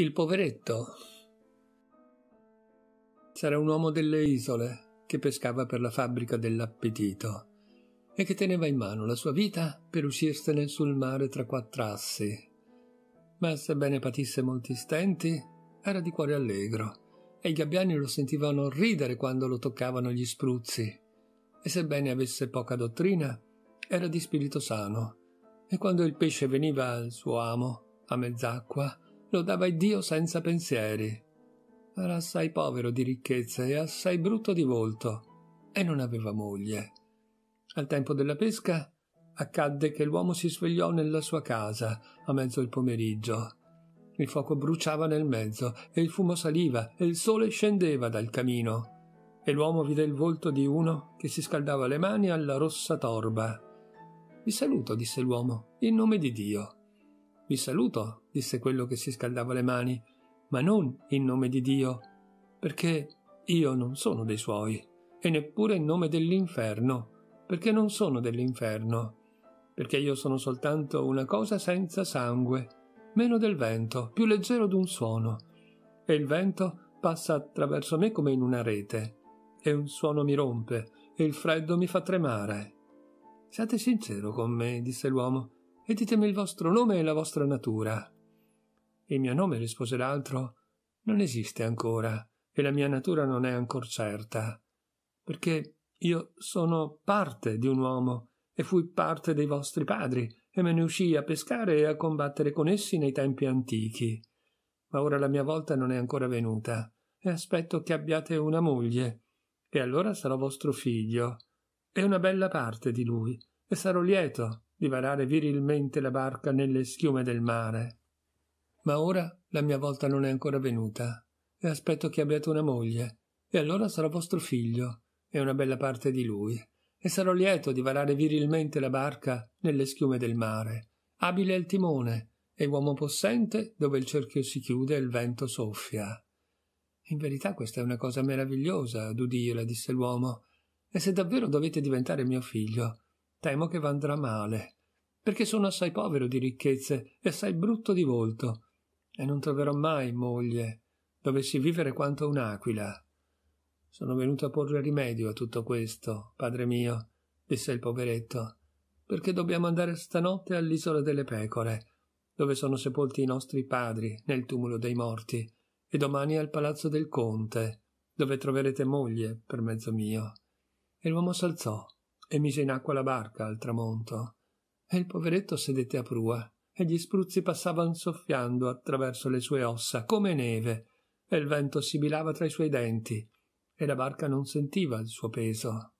Il poveretto C'era un uomo delle isole che pescava per la fabbrica dell'appetito e che teneva in mano la sua vita per uscirsene sul mare tra quattro assi. Ma sebbene patisse molti stenti, era di cuore allegro e i gabbiani lo sentivano ridere quando lo toccavano gli spruzzi. E sebbene avesse poca dottrina, era di spirito sano e quando il pesce veniva al suo amo a mezz'acqua, lo lodava Iddio senza pensieri. Era assai povero di ricchezza e assai brutto di volto, e non aveva moglie. Al tempo della pesca accadde che l'uomo si svegliò nella sua casa a mezzo il pomeriggio. Il fuoco bruciava nel mezzo, e il fumo saliva, e il sole scendeva dal camino. E l'uomo vide il volto di uno che si scaldava le mani alla rossa torba. Vi saluto, disse l'uomo, in nome di Dio. Vi saluto, disse quello che si scaldava le mani, ma non in nome di Dio, perché io non sono dei suoi, e neppure in nome dell'inferno, perché non sono dell'inferno, perché io sono soltanto una cosa senza sangue, meno del vento, più leggero d'un suono, e il vento passa attraverso me come in una rete, e un suono mi rompe, e il freddo mi fa tremare. Siate sincero con me, disse l'uomo, e ditemi il vostro nome e la vostra natura. Il mio nome, rispose l'altro, non esiste ancora e la mia natura non è ancor certa, perché io sono parte di un uomo e fui parte dei vostri padri e me ne uscii a pescare e a combattere con essi nei tempi antichi. Ma ora la mia volta non è ancora venuta e aspetto che abbiate una moglie e allora sarò vostro figlio e una bella parte di lui e sarò lieto di varare virilmente la barca nelle schiume del mare ma ora la mia volta non è ancora venuta e aspetto che abbiate una moglie e allora sarò vostro figlio e una bella parte di lui e sarò lieto di varare virilmente la barca nelle schiume del mare abile al timone e uomo possente dove il cerchio si chiude e il vento soffia in verità questa è una cosa meravigliosa ad udirla disse l'uomo e se davvero dovete diventare mio figlio temo che andrà male perché sono assai povero di ricchezze e assai brutto di volto e non troverò mai moglie, dovessi vivere quanto un'aquila. Sono venuto a porre rimedio a tutto questo, padre mio, disse il poveretto, perché dobbiamo andare stanotte all'isola delle pecore, dove sono sepolti i nostri padri nel tumulo dei morti, e domani al palazzo del conte, dove troverete moglie per mezzo mio. E l'uomo s'alzò e mise in acqua la barca al tramonto, e il poveretto sedette a prua e gli spruzzi passavano soffiando attraverso le sue ossa come neve, e il vento sibilava tra i suoi denti, e la barca non sentiva il suo peso.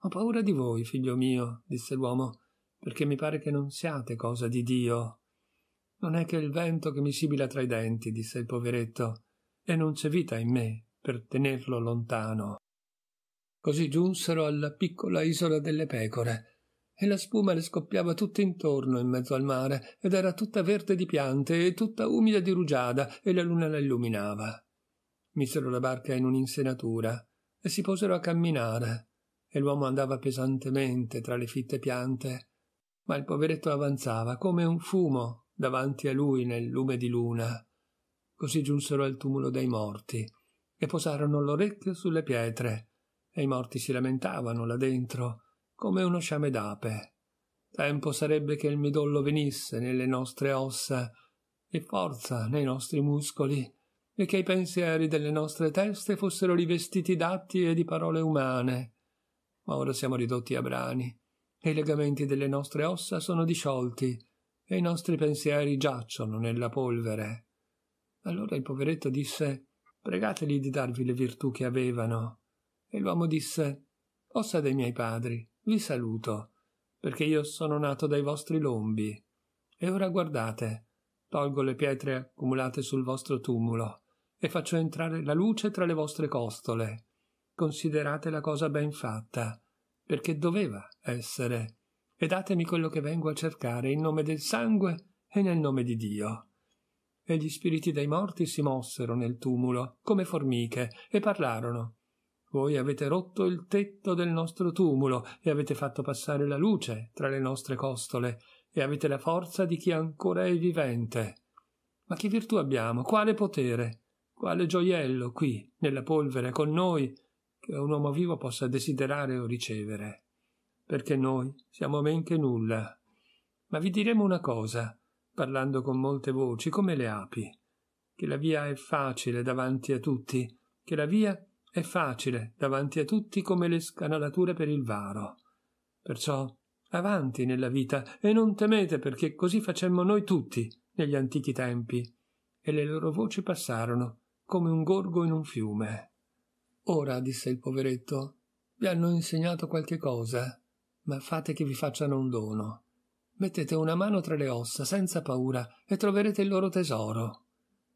Ho paura di voi, figlio mio, disse l'uomo, perché mi pare che non siate cosa di Dio. Non è che il vento che mi sibila tra i denti, disse il poveretto, e non c'è vita in me per tenerlo lontano. Così giunsero alla piccola isola delle pecore, e la spuma le scoppiava tutta intorno in mezzo al mare ed era tutta verde di piante e tutta umida di rugiada e la luna la illuminava. Misero la barca in un'insenatura e si posero a camminare e l'uomo andava pesantemente tra le fitte piante, ma il poveretto avanzava come un fumo davanti a lui nel lume di luna. Così giunsero al tumulo dei morti e posarono l'orecchio sulle pietre e i morti si lamentavano là dentro come uno sciame d'ape. Tempo sarebbe che il midollo venisse nelle nostre ossa e forza nei nostri muscoli e che i pensieri delle nostre teste fossero rivestiti d'atti e di parole umane. Ma ora siamo ridotti a brani, e i legamenti delle nostre ossa sono disciolti, e i nostri pensieri giacciono nella polvere. Allora il poveretto disse Pregateli di darvi le virtù che avevano. E l'uomo disse Ossa dei miei padri, vi saluto, perché io sono nato dai vostri lombi. E ora guardate, tolgo le pietre accumulate sul vostro tumulo e faccio entrare la luce tra le vostre costole. Considerate la cosa ben fatta, perché doveva essere, e datemi quello che vengo a cercare in nome del sangue e nel nome di Dio. E gli spiriti dei morti si mossero nel tumulo, come formiche, e parlarono, voi avete rotto il tetto del nostro tumulo e avete fatto passare la luce tra le nostre costole e avete la forza di chi ancora è vivente. Ma che virtù abbiamo? Quale potere? Quale gioiello qui, nella polvere, con noi, che un uomo vivo possa desiderare o ricevere? Perché noi siamo men che nulla. Ma vi diremo una cosa, parlando con molte voci, come le api, che la via è facile davanti a tutti, che la via è è facile davanti a tutti come le scanalature per il varo. Perciò avanti nella vita e non temete perché così facemmo noi tutti negli antichi tempi e le loro voci passarono come un gorgo in un fiume. Ora, disse il poveretto, vi hanno insegnato qualche cosa, ma fate che vi facciano un dono. Mettete una mano tra le ossa senza paura e troverete il loro tesoro.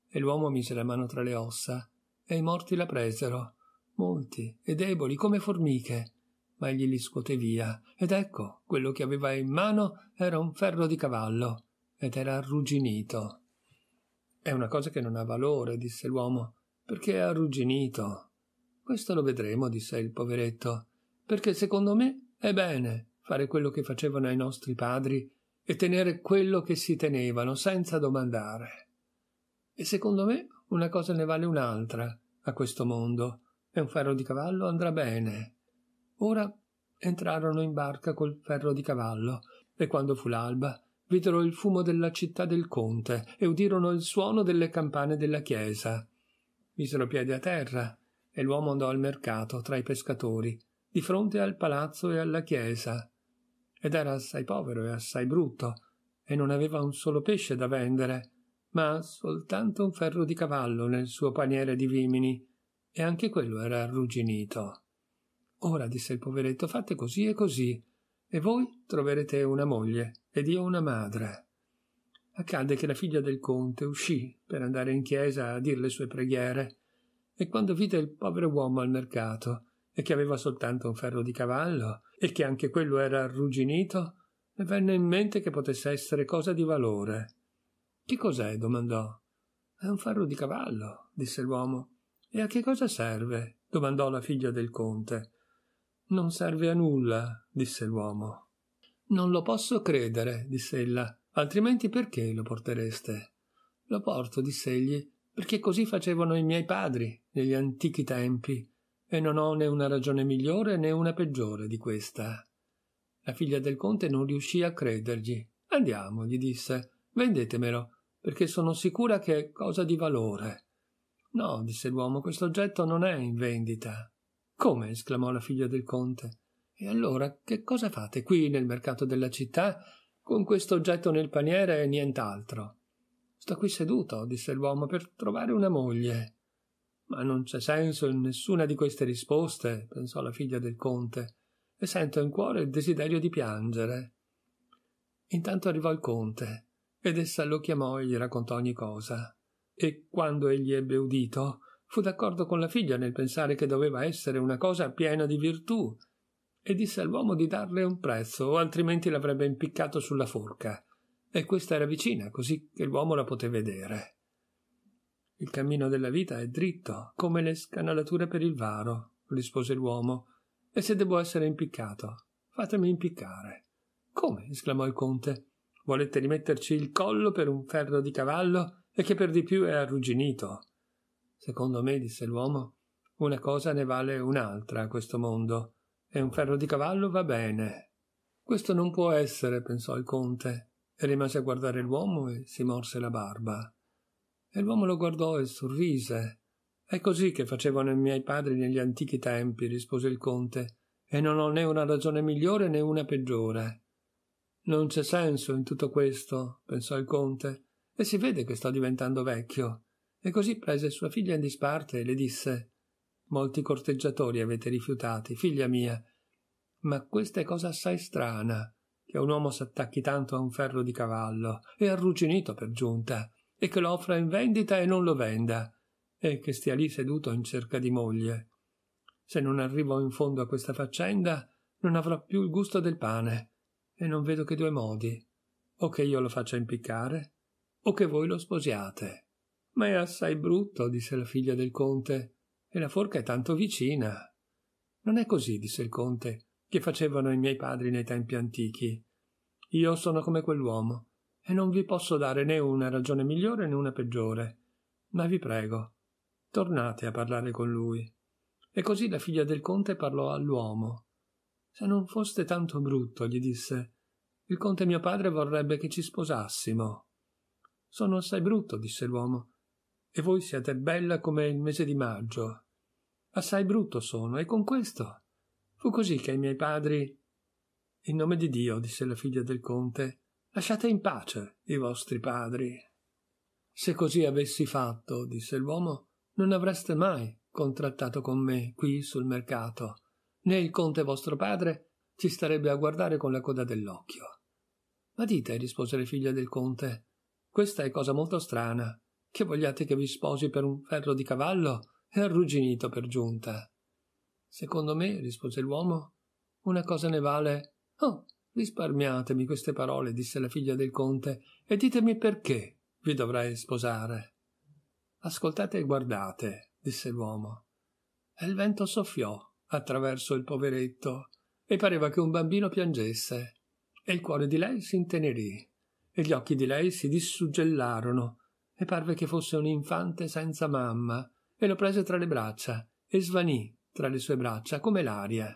E l'uomo mise la mano tra le ossa e i morti la presero molti e deboli come formiche, ma egli li scuote via, ed ecco, quello che aveva in mano era un ferro di cavallo, ed era arrugginito. È una cosa che non ha valore, disse l'uomo, perché è arrugginito. Questo lo vedremo, disse il poveretto, perché secondo me è bene fare quello che facevano i nostri padri e tenere quello che si tenevano senza domandare. E secondo me una cosa ne vale un'altra a questo mondo, e un ferro di cavallo andrà bene. Ora entrarono in barca col ferro di cavallo, e quando fu l'alba, videro il fumo della città del conte e udirono il suono delle campane della chiesa. Misero piedi a terra e l'uomo andò al mercato tra i pescatori, di fronte al palazzo e alla chiesa. Ed era assai povero e assai brutto, e non aveva un solo pesce da vendere, ma soltanto un ferro di cavallo nel suo paniere di vimini, e anche quello era arrugginito. Ora, disse il poveretto, fate così e così, e voi troverete una moglie ed io una madre. Accadde che la figlia del conte uscì per andare in chiesa a dir le sue preghiere, e quando vide il povero uomo al mercato, e che aveva soltanto un ferro di cavallo, e che anche quello era arrugginito, le venne in mente che potesse essere cosa di valore. Che cos'è? domandò. È un ferro di cavallo, disse l'uomo. E a che cosa serve? domandò la figlia del conte. Non serve a nulla, disse l'uomo. Non lo posso credere, disse ella, altrimenti perché lo portereste? Lo porto, disse egli, perché così facevano i miei padri negli antichi tempi, e non ho né una ragione migliore né una peggiore di questa. La figlia del conte non riuscì a credergli. Andiamo, gli disse, vendetemelo, perché sono sicura che è cosa di valore. No, disse l'uomo, questo oggetto non è in vendita. Come? esclamò la figlia del conte. E allora che cosa fate qui nel mercato della città con questo oggetto nel paniere e nient'altro? Sto qui seduto, disse l'uomo, per trovare una moglie. Ma non c'è senso in nessuna di queste risposte, pensò la figlia del conte, e sento in cuore il desiderio di piangere. Intanto arrivò il conte, ed essa lo chiamò e gli raccontò ogni cosa. E quando egli ebbe udito, fu d'accordo con la figlia nel pensare che doveva essere una cosa piena di virtù, e disse all'uomo di darle un prezzo, o altrimenti l'avrebbe impiccato sulla forca. E questa era vicina, così che l'uomo la poté vedere. Il cammino della vita è dritto, come le scanalature per il varo, rispose l'uomo, e se devo essere impiccato, fatemi impiccare. Come? esclamò il conte. Volete rimetterci il collo per un ferro di cavallo e che per di più è arrugginito. Secondo me, disse l'uomo, una cosa ne vale un'altra a questo mondo, e un ferro di cavallo va bene. Questo non può essere, pensò il conte, e rimase a guardare l'uomo e si morse la barba. E l'uomo lo guardò e sorrise. È così che facevano i miei padri negli antichi tempi, rispose il conte, e non ho né una ragione migliore né una peggiore. Non c'è senso in tutto questo, pensò il conte, e si vede che sto diventando vecchio. E così prese sua figlia in disparte e le disse Molti corteggiatori avete rifiutati, figlia mia, ma questa è cosa assai strana, che un uomo s'attacchi tanto a un ferro di cavallo, e arrugginito per giunta, e che lo offra in vendita e non lo venda, e che stia lì seduto in cerca di moglie. Se non arrivo in fondo a questa faccenda, non avrò più il gusto del pane, e non vedo che due modi, o che io lo faccia impiccare, o che voi lo sposiate. Ma è assai brutto, disse la figlia del conte, e la forca è tanto vicina. Non è così, disse il conte, che facevano i miei padri nei tempi antichi. Io sono come quell'uomo, e non vi posso dare né una ragione migliore né una peggiore. Ma vi prego, tornate a parlare con lui. E così la figlia del conte parlò all'uomo. Se non foste tanto brutto, gli disse, il conte mio padre vorrebbe che ci sposassimo. Sono assai brutto, disse l'uomo, e voi siete bella come il mese di maggio. Assai brutto sono, e con questo. Fu così che i miei padri. In nome di Dio, disse la figlia del conte, lasciate in pace i vostri padri. Se così avessi fatto, disse l'uomo, non avreste mai contrattato con me qui sul mercato, né il conte vostro padre ci starebbe a guardare con la coda dell'occhio. Ma dite, rispose la figlia del conte, questa è cosa molto strana. Che vogliate che vi sposi per un ferro di cavallo? È arrugginito per giunta. Secondo me, rispose l'uomo, una cosa ne vale. Oh, risparmiatemi queste parole, disse la figlia del conte, e ditemi perché vi dovrei sposare. Ascoltate e guardate, disse l'uomo. E il vento soffiò attraverso il poveretto e pareva che un bambino piangesse, e il cuore di lei si intenerì e gli occhi di lei si dissuggellarono e parve che fosse un infante senza mamma e lo prese tra le braccia e svanì tra le sue braccia come l'aria.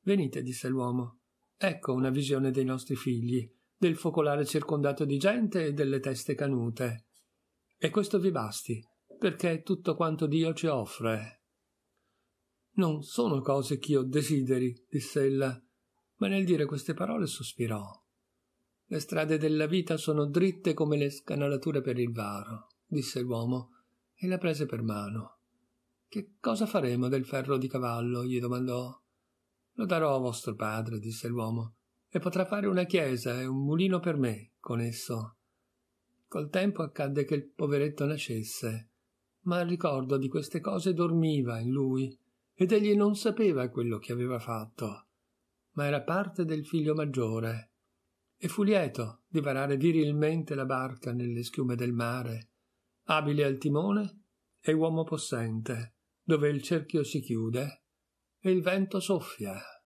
Venite, disse l'uomo. Ecco una visione dei nostri figli, del focolare circondato di gente e delle teste canute. E questo vi basti, perché è tutto quanto Dio ci offre. Non sono cose ch'io desideri, disse ella, ma nel dire queste parole sospirò. Le strade della vita sono dritte come le scanalature per il varo, disse l'uomo, e la prese per mano. Che cosa faremo del ferro di cavallo? gli domandò. Lo darò a vostro padre, disse l'uomo, e potrà fare una chiesa e un mulino per me con esso. Col tempo accadde che il poveretto nascesse, ma il ricordo di queste cose dormiva in lui, ed egli non sapeva quello che aveva fatto, ma era parte del figlio maggiore e fu lieto di varare virilmente la barca nelle schiume del mare, abile al timone e uomo possente, dove il cerchio si chiude e il vento soffia.